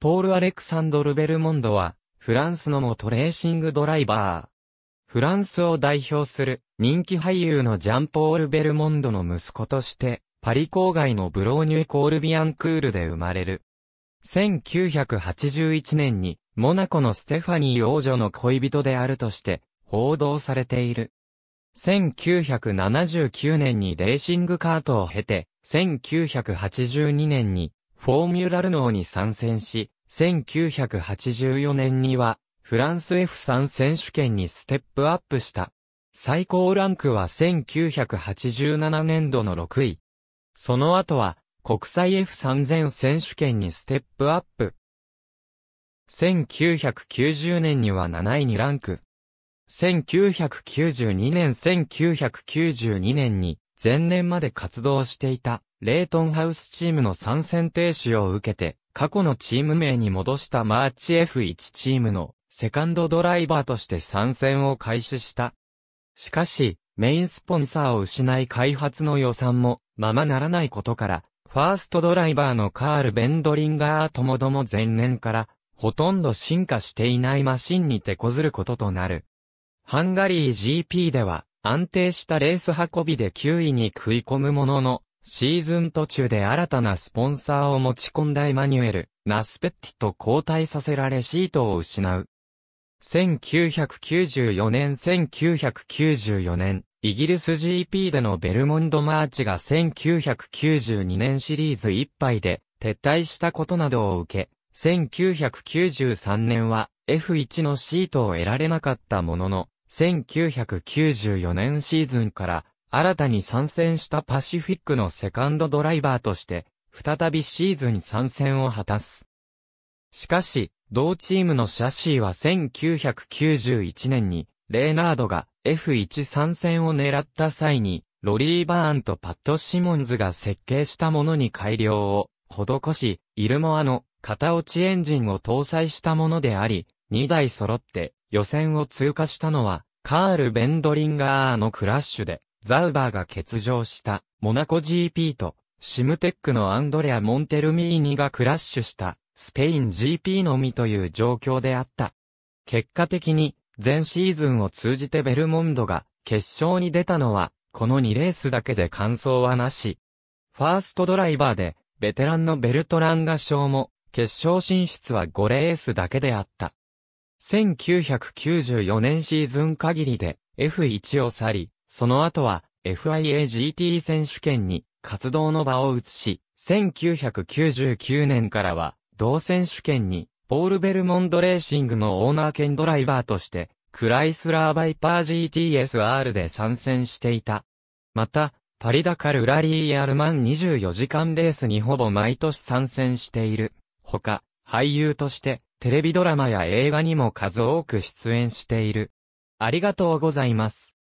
ポール・アレクサンドル・ベルモンドは、フランスの元レーシングドライバー。フランスを代表する人気俳優のジャンポール・ベルモンドの息子として、パリ郊外のブローニュイ・コールビアンクールで生まれる。1981年に、モナコのステファニー王女の恋人であるとして、報道されている。1979年にレーシングカートを経て、1982年にフォーミュラルノーに参戦し、1984年には、フランス F3 選手権にステップアップした。最高ランクは1987年度の6位。その後は、国際 F3000 選手権にステップアップ。1990年には7位にランク。1992年1992年に前年まで活動していた、レイトンハウスチームの参戦停止を受けて、過去のチーム名に戻したマーチ F1 チームの、セカンドドライバーとして参戦を開始した。しかし、メインスポンサーを失い開発の予算も、ままならないことから、ファーストドライバーのカール・ベンドリンガーともども前年から、ほとんど進化していないマシンに手こずることとなる。ハンガリー GP では、安定したレース運びで9位に食い込むものの、シーズン途中で新たなスポンサーを持ち込んだエマニュエル、ナスペッティと交代させられシートを失う。1994年1994年、イギリス GP でのベルモンドマーチが1992年シリーズ1杯で撤退したことなどを受け、1993年は F1 のシートを得られなかったものの、1994年シーズンから新たに参戦したパシフィックのセカンドドライバーとして、再びシーズン参戦を果たす。しかし、同チームのシャシーは1991年に、レーナードが F1 参戦を狙った際に、ロリー・バーンとパット・シモンズが設計したものに改良を施し、イルモアの型落ちエンジンを搭載したものであり、2台揃って予選を通過したのは、カール・ベンドリンガーのクラッシュで、ザウバーが欠場したモナコ GP と、シムテックのアンドレア・モンテルミーニがクラッシュしたスペイン GP のみという状況であった。結果的に、前シーズンを通じてベルモンドが決勝に出たのは、この2レースだけで完走はなし。ファーストドライバーで、ベテランのベルトランガ賞も、決勝進出は5レースだけであった。1994年シーズン限りで F1 を去り、その後は FIAGT 選手権に活動の場を移し、1999年からは同選手権にポール・ベルモンドレーシングのオーナー兼ドライバーとしてクライスラー・バイパー GTSR で参戦していた。また、パリダカルラリー・アルマン24時間レースにほぼ毎年参戦している。ほか、俳優として、テレビドラマや映画にも数多く出演している。ありがとうございます。